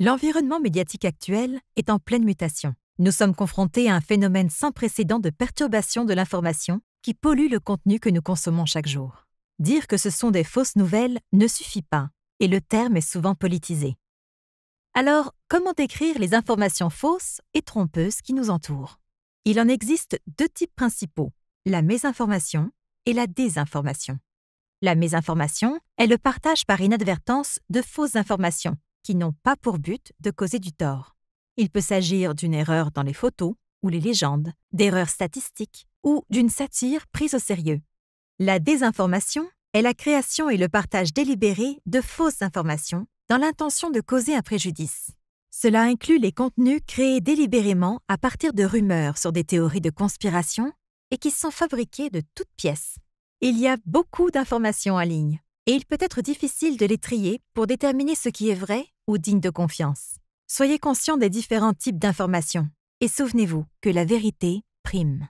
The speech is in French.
L'environnement médiatique actuel est en pleine mutation. Nous sommes confrontés à un phénomène sans précédent de perturbation de l'information qui pollue le contenu que nous consommons chaque jour. Dire que ce sont des fausses nouvelles ne suffit pas, et le terme est souvent politisé. Alors, comment décrire les informations fausses et trompeuses qui nous entourent Il en existe deux types principaux, la mésinformation et la désinformation. La mésinformation est le partage par inadvertance de fausses informations, qui n'ont pas pour but de causer du tort. Il peut s'agir d'une erreur dans les photos ou les légendes, d'erreurs statistiques ou d'une satire prise au sérieux. La désinformation est la création et le partage délibéré de fausses informations dans l'intention de causer un préjudice. Cela inclut les contenus créés délibérément à partir de rumeurs sur des théories de conspiration et qui sont fabriqués de toutes pièces. Il y a beaucoup d'informations en ligne et il peut être difficile de les trier pour déterminer ce qui est vrai ou dignes de confiance. Soyez conscient des différents types d'informations et souvenez-vous que la vérité prime.